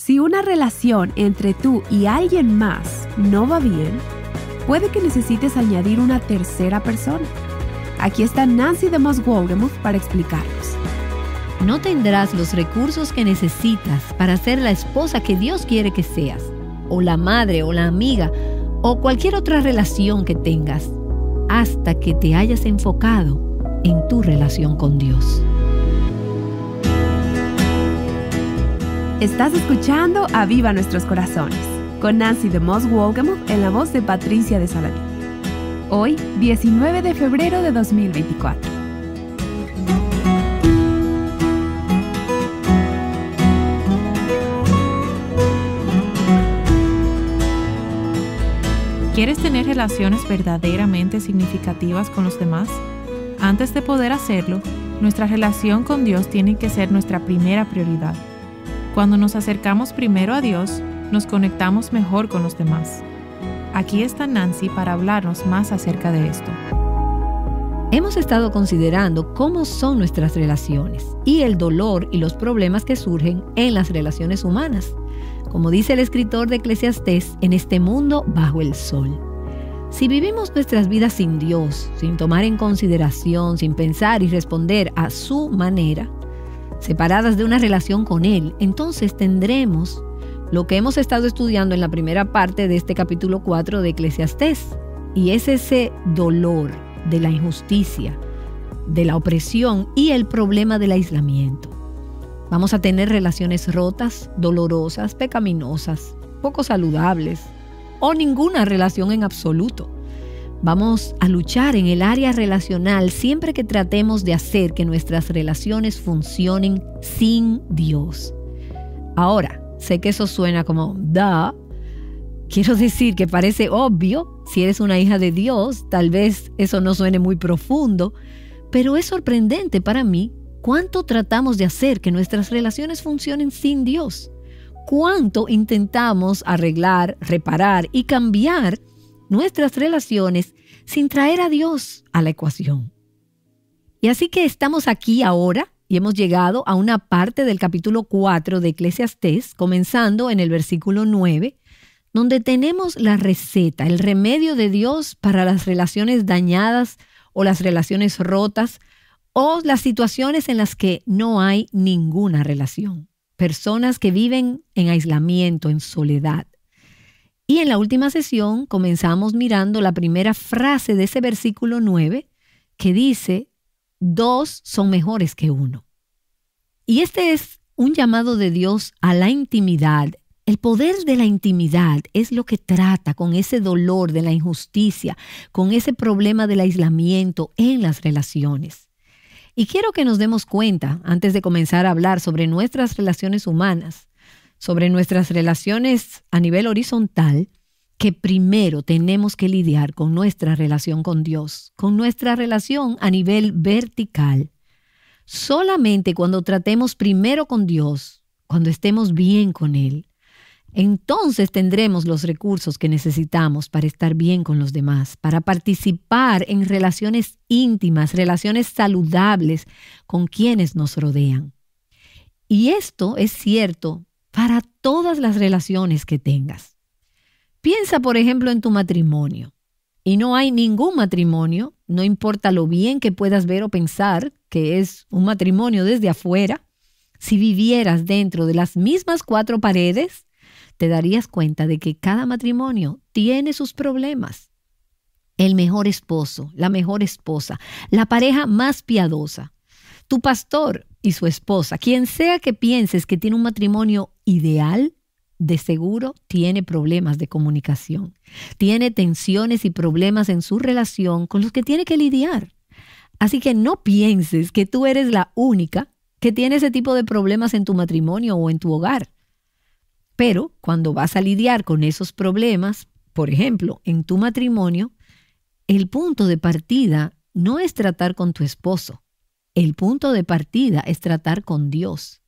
Si una relación entre tú y alguien más no va bien, puede que necesites añadir una tercera persona. Aquí está Nancy de Moss para explicarnos. No tendrás los recursos que necesitas para ser la esposa que Dios quiere que seas, o la madre, o la amiga, o cualquier otra relación que tengas, hasta que te hayas enfocado en tu relación con Dios. Estás escuchando Aviva Nuestros Corazones con Nancy de Moss Wolgamoth en la voz de Patricia de Saladín. Hoy, 19 de febrero de 2024. ¿Quieres tener relaciones verdaderamente significativas con los demás? Antes de poder hacerlo, nuestra relación con Dios tiene que ser nuestra primera prioridad. Cuando nos acercamos primero a Dios, nos conectamos mejor con los demás. Aquí está Nancy para hablarnos más acerca de esto. Hemos estado considerando cómo son nuestras relaciones y el dolor y los problemas que surgen en las relaciones humanas. Como dice el escritor de Eclesiastés, en este mundo bajo el sol. Si vivimos nuestras vidas sin Dios, sin tomar en consideración, sin pensar y responder a su manera, separadas de una relación con Él, entonces tendremos lo que hemos estado estudiando en la primera parte de este capítulo 4 de Eclesiastés, y es ese dolor de la injusticia, de la opresión y el problema del aislamiento. Vamos a tener relaciones rotas, dolorosas, pecaminosas, poco saludables o ninguna relación en absoluto. Vamos a luchar en el área relacional siempre que tratemos de hacer que nuestras relaciones funcionen sin Dios. Ahora, sé que eso suena como da. Quiero decir que parece obvio, si eres una hija de Dios, tal vez eso no suene muy profundo, pero es sorprendente para mí cuánto tratamos de hacer que nuestras relaciones funcionen sin Dios. Cuánto intentamos arreglar, reparar y cambiar nuestras relaciones sin traer a Dios a la ecuación. Y así que estamos aquí ahora y hemos llegado a una parte del capítulo 4 de Eclesiastés, comenzando en el versículo 9, donde tenemos la receta, el remedio de Dios para las relaciones dañadas o las relaciones rotas o las situaciones en las que no hay ninguna relación. Personas que viven en aislamiento, en soledad. Y en la última sesión comenzamos mirando la primera frase de ese versículo 9 que dice, dos son mejores que uno. Y este es un llamado de Dios a la intimidad. El poder de la intimidad es lo que trata con ese dolor de la injusticia, con ese problema del aislamiento en las relaciones. Y quiero que nos demos cuenta, antes de comenzar a hablar sobre nuestras relaciones humanas, sobre nuestras relaciones a nivel horizontal que primero tenemos que lidiar con nuestra relación con Dios, con nuestra relación a nivel vertical. Solamente cuando tratemos primero con Dios, cuando estemos bien con Él, entonces tendremos los recursos que necesitamos para estar bien con los demás, para participar en relaciones íntimas, relaciones saludables con quienes nos rodean. Y esto es cierto para todas las relaciones que tengas. Piensa, por ejemplo, en tu matrimonio. Y no hay ningún matrimonio, no importa lo bien que puedas ver o pensar que es un matrimonio desde afuera, si vivieras dentro de las mismas cuatro paredes, te darías cuenta de que cada matrimonio tiene sus problemas. El mejor esposo, la mejor esposa, la pareja más piadosa, tu pastor y su esposa. Quien sea que pienses que tiene un matrimonio ideal, de seguro tiene problemas de comunicación, tiene tensiones y problemas en su relación con los que tiene que lidiar. Así que no pienses que tú eres la única que tiene ese tipo de problemas en tu matrimonio o en tu hogar. Pero cuando vas a lidiar con esos problemas, por ejemplo, en tu matrimonio, el punto de partida no es tratar con tu esposo, el punto de partida es tratar con Dios.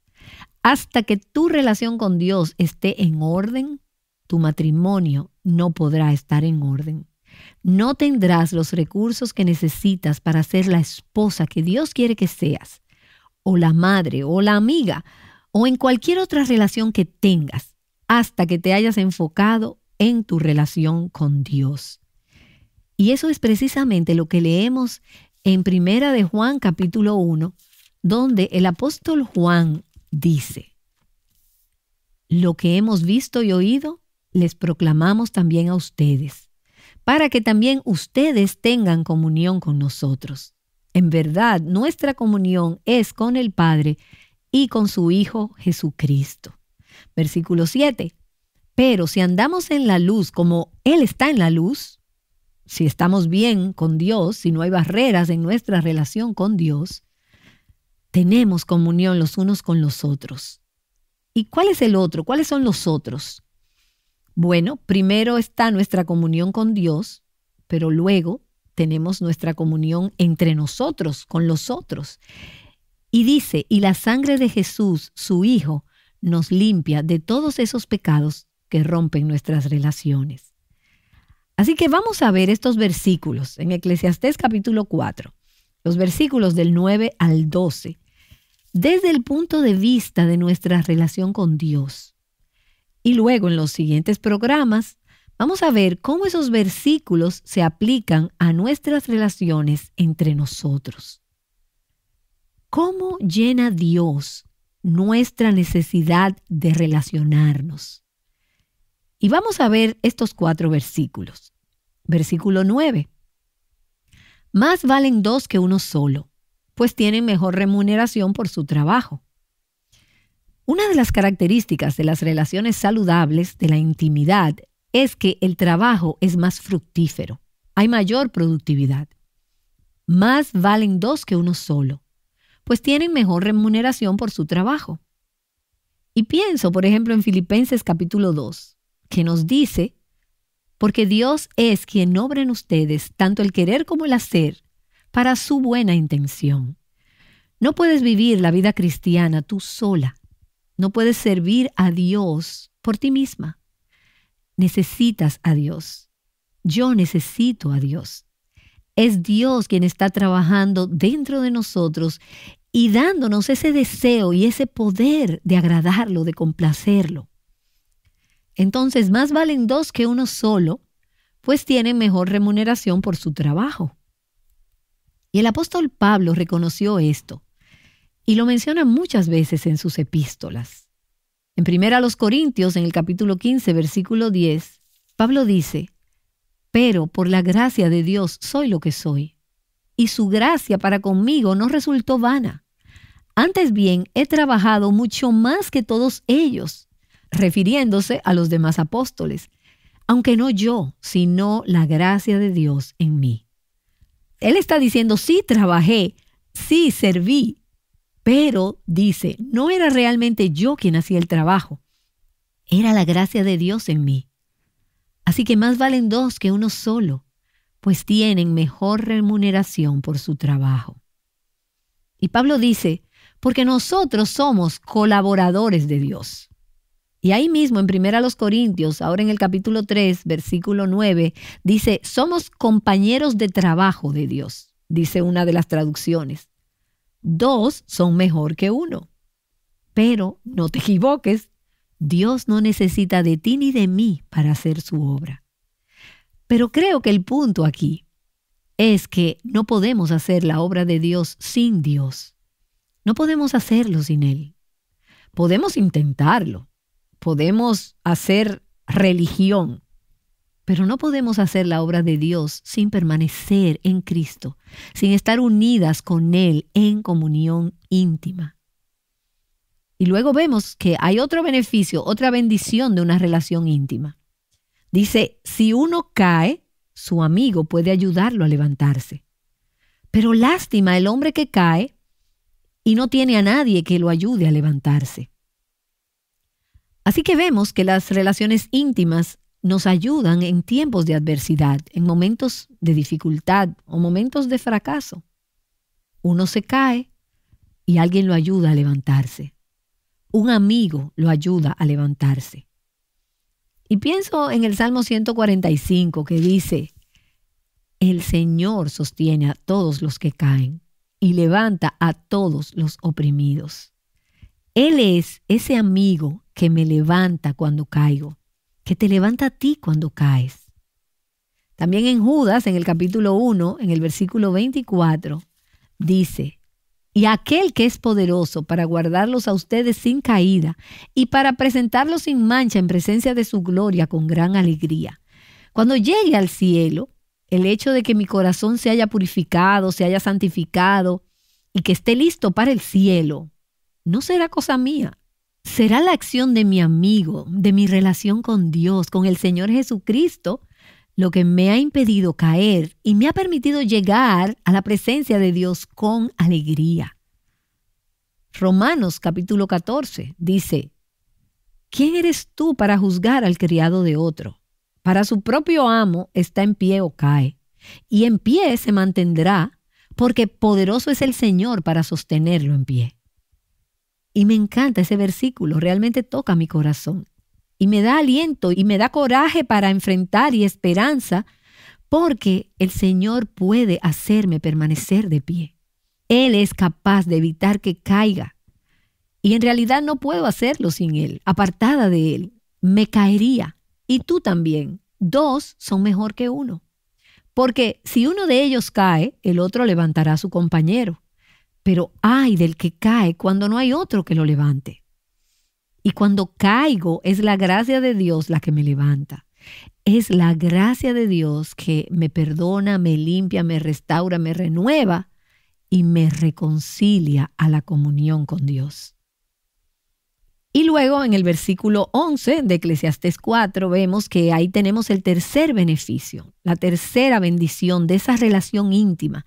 Hasta que tu relación con Dios esté en orden, tu matrimonio no podrá estar en orden. No tendrás los recursos que necesitas para ser la esposa que Dios quiere que seas, o la madre, o la amiga, o en cualquier otra relación que tengas, hasta que te hayas enfocado en tu relación con Dios. Y eso es precisamente lo que leemos en Primera de Juan capítulo 1, donde el apóstol Juan dice, lo que hemos visto y oído, les proclamamos también a ustedes, para que también ustedes tengan comunión con nosotros. En verdad, nuestra comunión es con el Padre y con su Hijo Jesucristo. Versículo 7. Pero si andamos en la luz como Él está en la luz, si estamos bien con Dios, si no hay barreras en nuestra relación con Dios, tenemos comunión los unos con los otros. ¿Y cuál es el otro? ¿Cuáles son los otros? Bueno, primero está nuestra comunión con Dios, pero luego tenemos nuestra comunión entre nosotros, con los otros. Y dice, y la sangre de Jesús, su Hijo, nos limpia de todos esos pecados que rompen nuestras relaciones. Así que vamos a ver estos versículos en Eclesiastés capítulo 4, los versículos del 9 al 12, desde el punto de vista de nuestra relación con Dios. Y luego en los siguientes programas vamos a ver cómo esos versículos se aplican a nuestras relaciones entre nosotros. ¿Cómo llena Dios nuestra necesidad de relacionarnos? Y vamos a ver estos cuatro versículos. Versículo 9. Más valen dos que uno solo, pues tienen mejor remuneración por su trabajo. Una de las características de las relaciones saludables de la intimidad es que el trabajo es más fructífero, hay mayor productividad. Más valen dos que uno solo, pues tienen mejor remuneración por su trabajo. Y pienso, por ejemplo, en Filipenses capítulo 2, que nos dice, porque Dios es quien obra en ustedes tanto el querer como el hacer para su buena intención. No puedes vivir la vida cristiana tú sola. No puedes servir a Dios por ti misma. Necesitas a Dios. Yo necesito a Dios. Es Dios quien está trabajando dentro de nosotros y dándonos ese deseo y ese poder de agradarlo, de complacerlo. Entonces, más valen dos que uno solo, pues tienen mejor remuneración por su trabajo. Y el apóstol Pablo reconoció esto y lo menciona muchas veces en sus epístolas. En primera a los Corintios, en el capítulo 15, versículo 10, Pablo dice, pero por la gracia de Dios soy lo que soy, y su gracia para conmigo no resultó vana. Antes bien, he trabajado mucho más que todos ellos, refiriéndose a los demás apóstoles, aunque no yo, sino la gracia de Dios en mí. Él está diciendo, sí trabajé, sí serví, pero dice, no era realmente yo quien hacía el trabajo, era la gracia de Dios en mí. Así que más valen dos que uno solo, pues tienen mejor remuneración por su trabajo. Y Pablo dice, porque nosotros somos colaboradores de Dios. Y ahí mismo en Primera los Corintios, ahora en el capítulo 3, versículo 9, dice, "Somos compañeros de trabajo de Dios", dice una de las traducciones. Dos son mejor que uno. Pero no te equivoques, Dios no necesita de ti ni de mí para hacer su obra. Pero creo que el punto aquí es que no podemos hacer la obra de Dios sin Dios. No podemos hacerlo sin Él. Podemos intentarlo, podemos hacer religión, pero no podemos hacer la obra de Dios sin permanecer en Cristo, sin estar unidas con Él en comunión íntima. Y luego vemos que hay otro beneficio, otra bendición de una relación íntima. Dice, si uno cae, su amigo puede ayudarlo a levantarse. Pero lástima el hombre que cae y no tiene a nadie que lo ayude a levantarse. Así que vemos que las relaciones íntimas nos ayudan en tiempos de adversidad, en momentos de dificultad o momentos de fracaso. Uno se cae y alguien lo ayuda a levantarse. Un amigo lo ayuda a levantarse. Y pienso en el Salmo 145 que dice, el Señor sostiene a todos los que caen y levanta a todos los oprimidos. Él es ese amigo que me levanta cuando caigo, que te levanta a ti cuando caes. También en Judas, en el capítulo 1, en el versículo 24, dice, y aquel que es poderoso para guardarlos a ustedes sin caída y para presentarlos sin mancha en presencia de su gloria con gran alegría. Cuando llegue al cielo, el hecho de que mi corazón se haya purificado, se haya santificado y que esté listo para el cielo, no será cosa mía, será la acción de mi amigo, de mi relación con Dios, con el Señor Jesucristo, lo que me ha impedido caer y me ha permitido llegar a la presencia de Dios con alegría. Romanos capítulo 14 dice, ¿quién eres tú para juzgar al criado de otro? Para su propio amo está en pie o cae, y en pie se mantendrá, porque poderoso es el Señor para sostenerlo en pie. Y me encanta ese versículo, realmente toca mi corazón. Y me da aliento y me da coraje para enfrentar y esperanza, porque el Señor puede hacerme permanecer de pie. Él es capaz de evitar que caiga. Y en realidad no puedo hacerlo sin Él, apartada de Él. Me caería. Y tú también. Dos son mejor que uno. Porque si uno de ellos cae, el otro levantará a su compañero pero ay del que cae cuando no hay otro que lo levante. Y cuando caigo es la gracia de Dios la que me levanta. Es la gracia de Dios que me perdona, me limpia, me restaura, me renueva y me reconcilia a la comunión con Dios. Y luego en el versículo 11 de Eclesiastés 4 vemos que ahí tenemos el tercer beneficio, la tercera bendición de esa relación íntima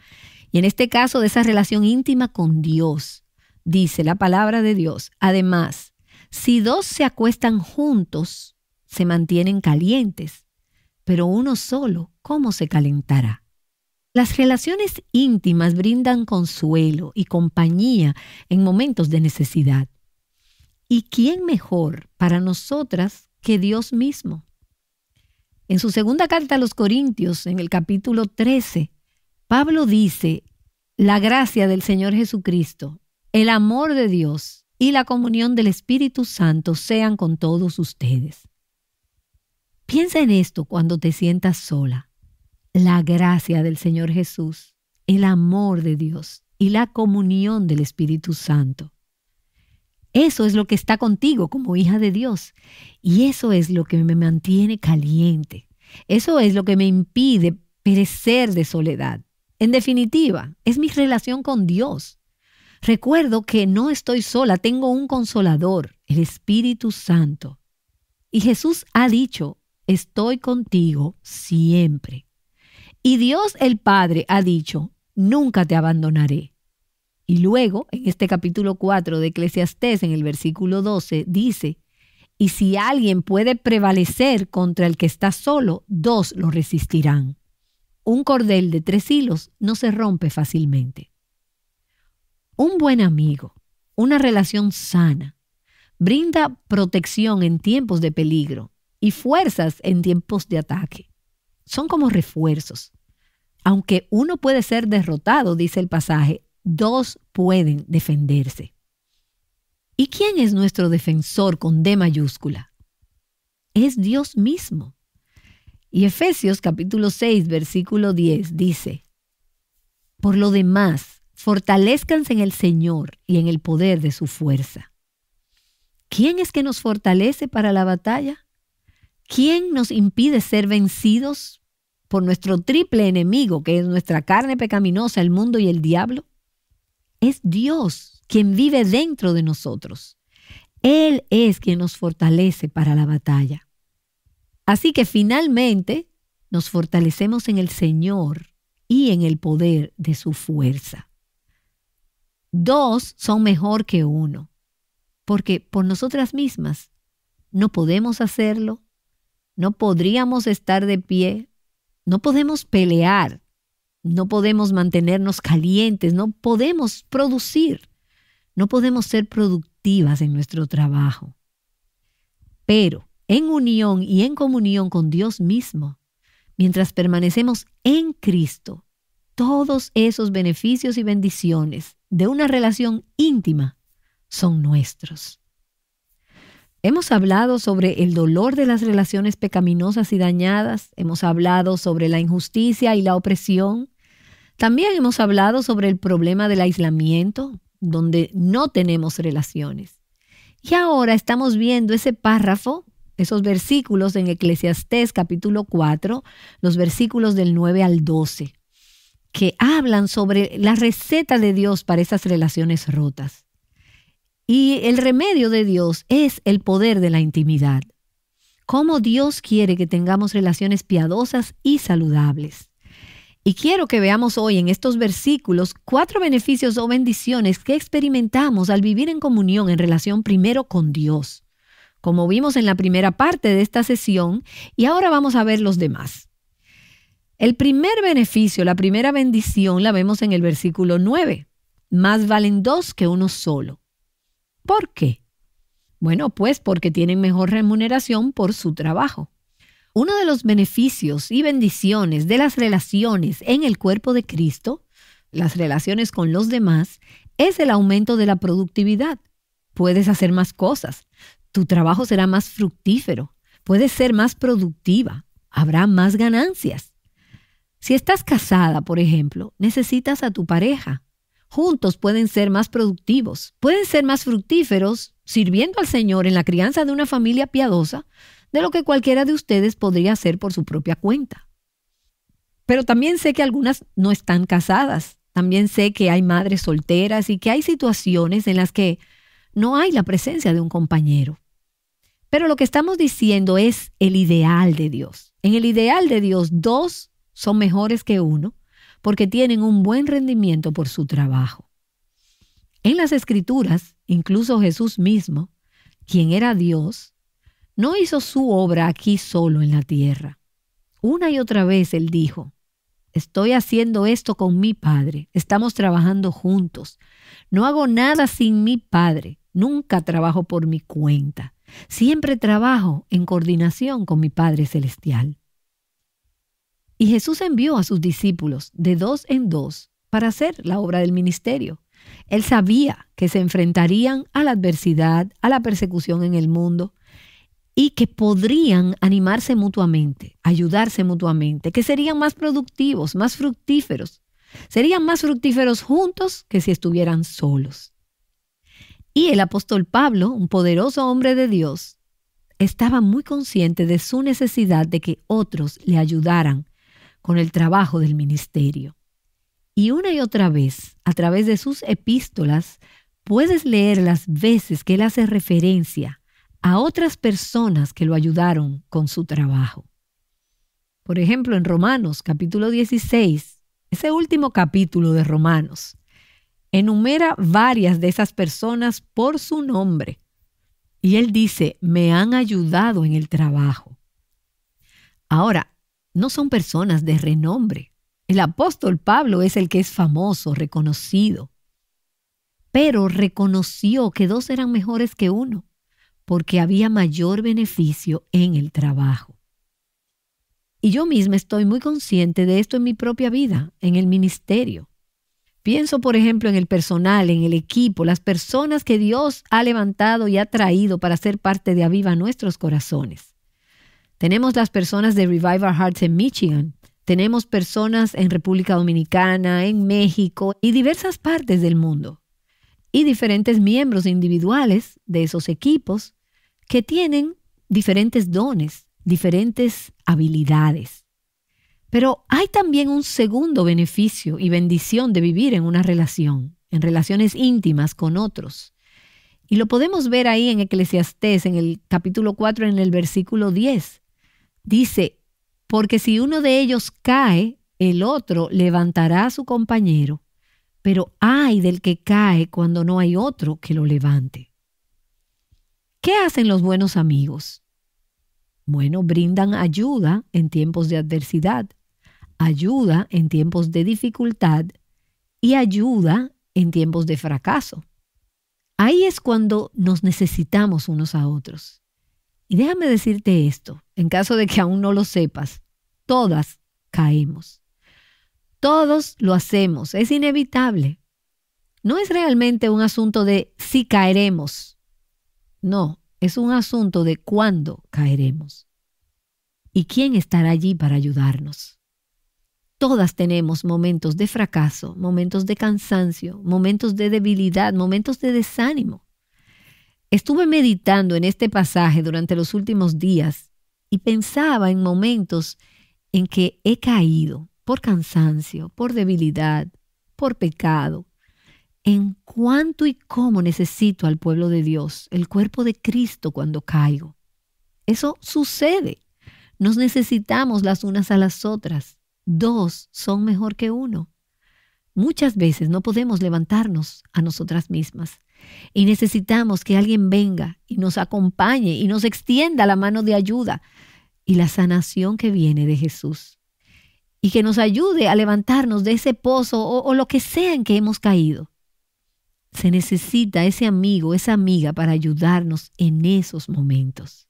y en este caso de esa relación íntima con Dios, dice la palabra de Dios. Además, si dos se acuestan juntos, se mantienen calientes, pero uno solo, ¿cómo se calentará? Las relaciones íntimas brindan consuelo y compañía en momentos de necesidad. ¿Y quién mejor para nosotras que Dios mismo? En su segunda carta a los Corintios, en el capítulo 13, Pablo dice, la gracia del Señor Jesucristo, el amor de Dios y la comunión del Espíritu Santo sean con todos ustedes. Piensa en esto cuando te sientas sola. La gracia del Señor Jesús, el amor de Dios y la comunión del Espíritu Santo. Eso es lo que está contigo como hija de Dios. Y eso es lo que me mantiene caliente. Eso es lo que me impide perecer de soledad. En definitiva, es mi relación con Dios. Recuerdo que no estoy sola, tengo un consolador, el Espíritu Santo. Y Jesús ha dicho, estoy contigo siempre. Y Dios el Padre ha dicho, nunca te abandonaré. Y luego, en este capítulo 4 de Eclesiastés, en el versículo 12, dice, y si alguien puede prevalecer contra el que está solo, dos lo resistirán. Un cordel de tres hilos no se rompe fácilmente. Un buen amigo, una relación sana, brinda protección en tiempos de peligro y fuerzas en tiempos de ataque. Son como refuerzos. Aunque uno puede ser derrotado, dice el pasaje, dos pueden defenderse. ¿Y quién es nuestro defensor con D mayúscula? Es Dios mismo. Y Efesios capítulo 6, versículo 10 dice, Por lo demás, fortalezcanse en el Señor y en el poder de su fuerza. ¿Quién es que nos fortalece para la batalla? ¿Quién nos impide ser vencidos por nuestro triple enemigo, que es nuestra carne pecaminosa, el mundo y el diablo? Es Dios quien vive dentro de nosotros. Él es quien nos fortalece para la batalla. Así que finalmente nos fortalecemos en el Señor y en el poder de su fuerza. Dos son mejor que uno, porque por nosotras mismas no podemos hacerlo, no podríamos estar de pie, no podemos pelear, no podemos mantenernos calientes, no podemos producir, no podemos ser productivas en nuestro trabajo. Pero en unión y en comunión con Dios mismo, mientras permanecemos en Cristo, todos esos beneficios y bendiciones de una relación íntima son nuestros. Hemos hablado sobre el dolor de las relaciones pecaminosas y dañadas, hemos hablado sobre la injusticia y la opresión, también hemos hablado sobre el problema del aislamiento, donde no tenemos relaciones. Y ahora estamos viendo ese párrafo esos versículos en Eclesiastés capítulo 4, los versículos del 9 al 12, que hablan sobre la receta de Dios para esas relaciones rotas. Y el remedio de Dios es el poder de la intimidad. Cómo Dios quiere que tengamos relaciones piadosas y saludables. Y quiero que veamos hoy en estos versículos cuatro beneficios o bendiciones que experimentamos al vivir en comunión en relación primero con Dios como vimos en la primera parte de esta sesión, y ahora vamos a ver los demás. El primer beneficio, la primera bendición la vemos en el versículo 9. Más valen dos que uno solo. ¿Por qué? Bueno, pues porque tienen mejor remuneración por su trabajo. Uno de los beneficios y bendiciones de las relaciones en el cuerpo de Cristo, las relaciones con los demás, es el aumento de la productividad. Puedes hacer más cosas tu trabajo será más fructífero, puede ser más productiva, habrá más ganancias. Si estás casada, por ejemplo, necesitas a tu pareja. Juntos pueden ser más productivos, pueden ser más fructíferos sirviendo al Señor en la crianza de una familia piadosa de lo que cualquiera de ustedes podría hacer por su propia cuenta. Pero también sé que algunas no están casadas, también sé que hay madres solteras y que hay situaciones en las que no hay la presencia de un compañero. Pero lo que estamos diciendo es el ideal de Dios. En el ideal de Dios, dos son mejores que uno porque tienen un buen rendimiento por su trabajo. En las escrituras, incluso Jesús mismo, quien era Dios, no hizo su obra aquí solo en la tierra. Una y otra vez él dijo, estoy haciendo esto con mi Padre, estamos trabajando juntos, no hago nada sin mi Padre, nunca trabajo por mi cuenta. Siempre trabajo en coordinación con mi Padre Celestial. Y Jesús envió a sus discípulos de dos en dos para hacer la obra del ministerio. Él sabía que se enfrentarían a la adversidad, a la persecución en el mundo y que podrían animarse mutuamente, ayudarse mutuamente, que serían más productivos, más fructíferos. Serían más fructíferos juntos que si estuvieran solos. Y el apóstol Pablo, un poderoso hombre de Dios, estaba muy consciente de su necesidad de que otros le ayudaran con el trabajo del ministerio. Y una y otra vez, a través de sus epístolas, puedes leer las veces que él hace referencia a otras personas que lo ayudaron con su trabajo. Por ejemplo, en Romanos capítulo 16, ese último capítulo de Romanos, enumera varias de esas personas por su nombre. Y él dice, me han ayudado en el trabajo. Ahora, no son personas de renombre. El apóstol Pablo es el que es famoso, reconocido. Pero reconoció que dos eran mejores que uno, porque había mayor beneficio en el trabajo. Y yo misma estoy muy consciente de esto en mi propia vida, en el ministerio. Pienso, por ejemplo, en el personal, en el equipo, las personas que Dios ha levantado y ha traído para ser parte de Aviva nuestros corazones. Tenemos las personas de Revive Our Hearts en Michigan. Tenemos personas en República Dominicana, en México y diversas partes del mundo. Y diferentes miembros individuales de esos equipos que tienen diferentes dones, diferentes habilidades. Pero hay también un segundo beneficio y bendición de vivir en una relación, en relaciones íntimas con otros. Y lo podemos ver ahí en Eclesiastés, en el capítulo 4, en el versículo 10. Dice, porque si uno de ellos cae, el otro levantará a su compañero, pero ay del que cae cuando no hay otro que lo levante. ¿Qué hacen los buenos amigos? Bueno, brindan ayuda en tiempos de adversidad, ayuda en tiempos de dificultad y ayuda en tiempos de fracaso. Ahí es cuando nos necesitamos unos a otros. Y déjame decirte esto, en caso de que aún no lo sepas, todas caemos. Todos lo hacemos, es inevitable. No es realmente un asunto de si caeremos. No, es un asunto de cuándo caeremos. ¿Y quién estará allí para ayudarnos? Todas tenemos momentos de fracaso, momentos de cansancio, momentos de debilidad, momentos de desánimo. Estuve meditando en este pasaje durante los últimos días y pensaba en momentos en que he caído por cansancio, por debilidad, por pecado, en cuánto y cómo necesito al pueblo de Dios, el cuerpo de Cristo cuando caigo. Eso sucede. Nos necesitamos las unas a las otras dos son mejor que uno. Muchas veces no podemos levantarnos a nosotras mismas y necesitamos que alguien venga y nos acompañe y nos extienda la mano de ayuda y la sanación que viene de Jesús y que nos ayude a levantarnos de ese pozo o, lo que sea en que hemos caído. Se necesita ese amigo, esa amiga para ayudarnos en esos momentos.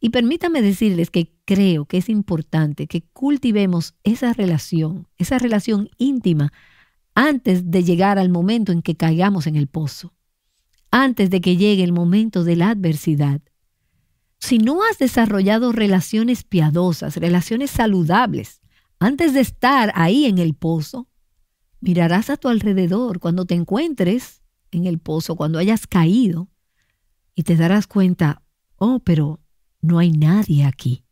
Y permítame decirles que creo que es importante que cultivemos esa relación, esa relación íntima, antes de llegar al momento en que caigamos en el pozo, antes de que llegue el momento de la adversidad. Si no has desarrollado relaciones piadosas, relaciones saludables, antes de estar ahí en el pozo, mirarás a tu alrededor cuando te encuentres en el pozo, cuando hayas caído, y te darás cuenta, oh, pero no hay nadie aquí.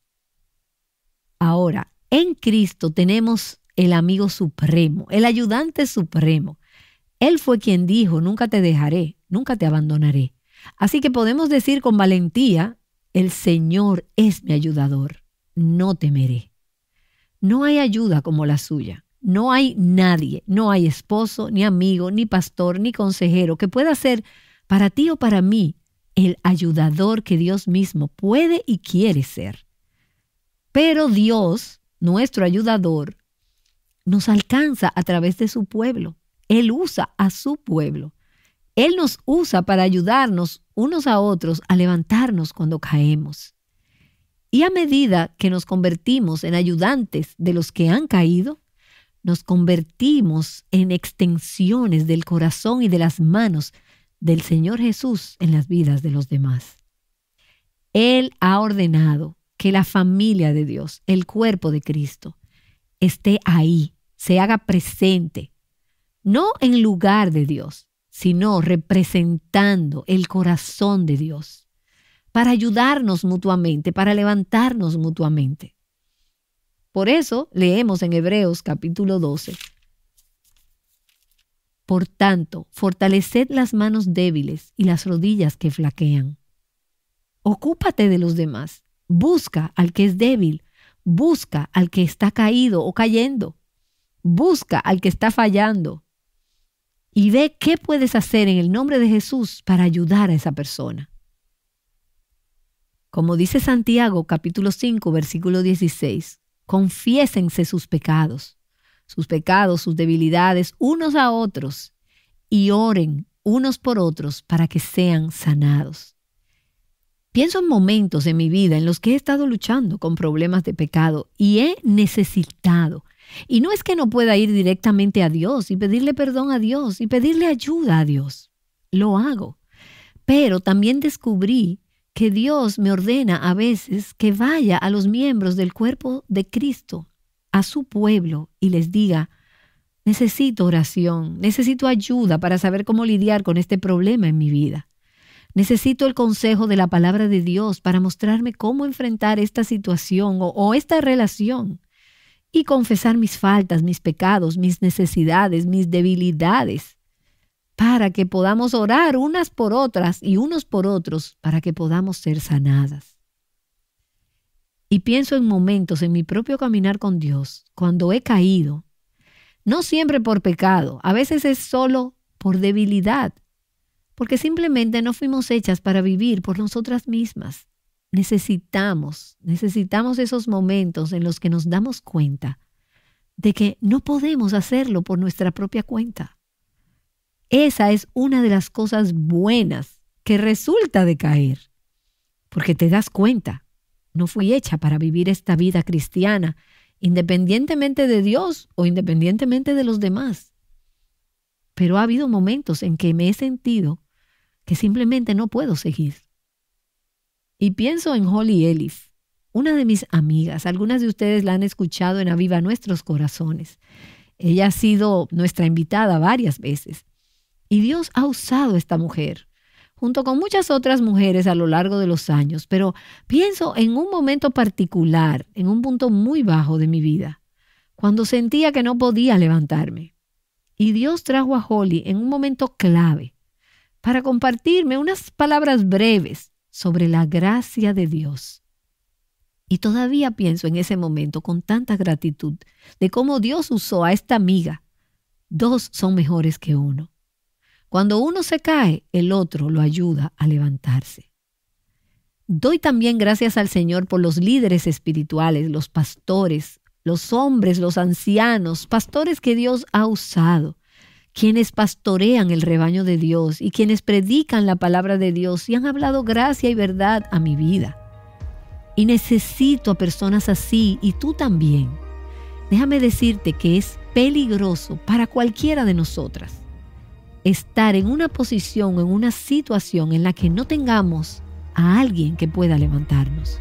Ahora, en Cristo tenemos el amigo supremo, el ayudante supremo. Él fue quien dijo, nunca te dejaré, nunca te abandonaré. Así que podemos decir con valentía, el Señor es mi ayudador, no temeré. No hay ayuda como la suya. No hay nadie, no hay esposo, ni amigo, ni pastor, ni consejero que pueda ser para ti o para mí el ayudador que Dios mismo puede y quiere ser. Pero Dios, nuestro ayudador, nos alcanza a través de su pueblo. Él usa a su pueblo. Él nos usa para ayudarnos unos a otros a levantarnos cuando caemos. Y a medida que nos convertimos en ayudantes de los que han caído, nos convertimos en extensiones del corazón y de las manos del Señor Jesús en las vidas de los demás. Él ha ordenado que la familia de Dios, el cuerpo de Cristo, esté ahí, se haga presente, no en lugar de Dios, sino representando el corazón de Dios, para ayudarnos mutuamente, para levantarnos mutuamente. Por eso leemos en Hebreos capítulo 12, por tanto, fortaleced las manos débiles y las rodillas que flaquean. Ocúpate de los demás. Busca al que es débil. Busca al que está caído o cayendo. Busca al que está fallando. Y ve qué puedes hacer en el nombre de Jesús para ayudar a esa persona. Como dice Santiago capítulo 5 versículo 16, confiésense sus pecados sus pecados, sus debilidades unos a otros y oren unos por otros para que sean sanados. Pienso en momentos en mi vida en los que he estado luchando con problemas de pecado y he necesitado. Y no es que no pueda ir directamente a Dios y pedirle perdón a Dios y pedirle ayuda a Dios. Lo hago. Pero también descubrí que Dios me ordena a veces que vaya a los miembros del cuerpo de Cristo a su pueblo y les diga, necesito oración, necesito ayuda para saber cómo lidiar con este problema en mi vida. Necesito el consejo de la palabra de Dios para mostrarme cómo enfrentar esta situación o, esta relación y confesar mis faltas, mis pecados, mis necesidades, mis debilidades para que podamos orar unas por otras y unos por otros, para que podamos ser sanadas y pienso en momentos en mi propio caminar con Dios, cuando he caído, no siempre por pecado, a veces es solo por debilidad, porque simplemente no fuimos hechas para vivir por nosotras mismas. Necesitamos, necesitamos esos momentos en los que nos damos cuenta de que no podemos hacerlo por nuestra propia cuenta. Esa es una de las cosas buenas que resulta de caer, porque te das cuenta no fui hecha para vivir esta vida cristiana, independientemente de Dios o independientemente de los demás. Pero ha habido momentos en que me he sentido que simplemente no puedo seguir. Y pienso en Holly Ellis, una de mis amigas. Algunas de ustedes la han escuchado en Aviva Nuestros Corazones. Ella ha sido nuestra invitada varias veces. Y Dios ha usado a esta mujer junto con muchas otras mujeres a lo largo de los años, pero pienso en un momento particular, en un punto muy bajo de mi vida, cuando sentía que no podía levantarme. Y Dios trajo a Holly en un momento clave para compartirme unas palabras breves sobre la gracia de Dios. Y todavía pienso en ese momento con tanta gratitud de cómo Dios usó a esta amiga. Dos son mejores que uno. Cuando uno se cae, el otro lo ayuda a levantarse. Doy también gracias al Señor por los líderes espirituales, los pastores, los hombres, los ancianos, pastores que Dios ha usado, quienes pastorean el rebaño de Dios y quienes predican la palabra de Dios y han hablado gracia y verdad a mi vida. Y necesito a personas así y tú también. Déjame decirte que es peligroso para cualquiera de nosotras estar en una posición o en una situación en la que no tengamos a alguien que pueda levantarnos.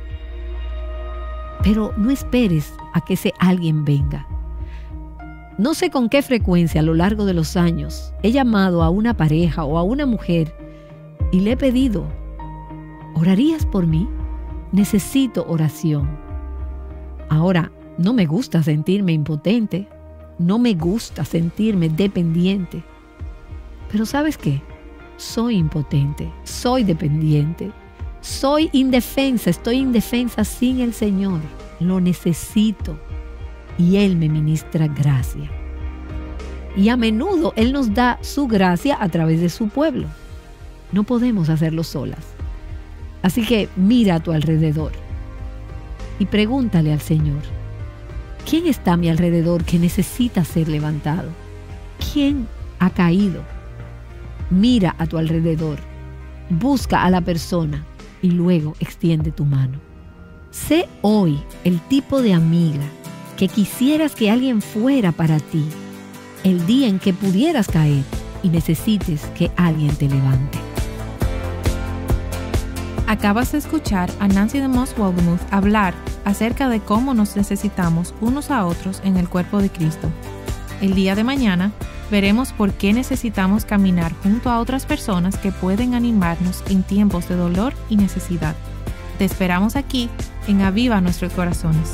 Pero no esperes a que ese alguien venga. No sé con qué frecuencia a lo largo de los años he llamado a una pareja o a una mujer y le he pedido, ¿orarías por mí? Necesito oración. Ahora, no me gusta sentirme impotente, no me gusta sentirme dependiente pero ¿sabes qué? Soy impotente, soy dependiente, soy indefensa, estoy indefensa sin el Señor. Lo necesito y Él me ministra gracia. Y a menudo Él nos da su gracia a través de su pueblo. No podemos hacerlo solas. Así que mira a tu alrededor y pregúntale al Señor, ¿quién está a mi alrededor que necesita ser levantado? ¿Quién ha caído? Mira a tu alrededor. Busca a la persona y luego extiende tu mano. Sé hoy el tipo de amiga que quisieras que alguien fuera para ti el día en que pudieras caer y necesites que alguien te levante. Acabas de escuchar a Nancy de Moss hablar acerca de cómo nos necesitamos unos a otros en el cuerpo de Cristo. El día de mañana veremos por qué necesitamos caminar junto a otras personas que pueden animarnos en tiempos de dolor y necesidad. Te esperamos aquí en Aviva Nuestros Corazones.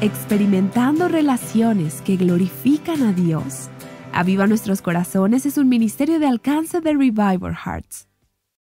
Experimentando relaciones que glorifican a Dios. Aviva Nuestros Corazones es un ministerio de alcance de Revival Hearts